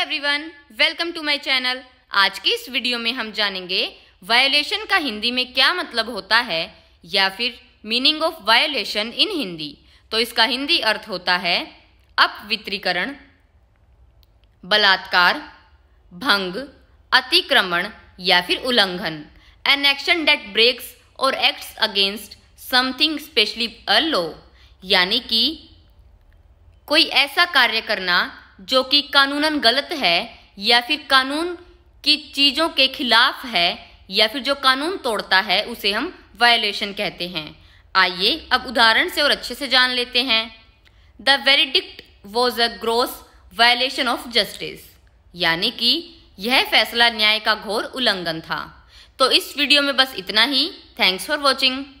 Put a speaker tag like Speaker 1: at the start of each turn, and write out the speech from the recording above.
Speaker 1: everyone welcome to my channel आज की इस वीडियो में हम जानेंगे वायोलेशन का हिंदी में क्या मतलब होता है या फिर meaning of violation in Hindi तो इसका हिंदी अर्थ होता है अपवित्रीकरण बलात्कार भंग अतिक्रमण या फिर उल्लंघन एन एक्शन डेट ब्रेक्स और acts against something specially a law यानी कि कोई ऐसा कार्य करना जो कि कानूनन गलत है या फिर कानून की चीज़ों के खिलाफ है या फिर जो कानून तोड़ता है उसे हम वायलेशन कहते हैं आइए अब उदाहरण से और अच्छे से जान लेते हैं the verdict was a gross violation of justice यानी कि यह फैसला न्याय का घोर उल्लंघन था तो इस वीडियो में बस इतना ही थैंक्स फॉर वॉचिंग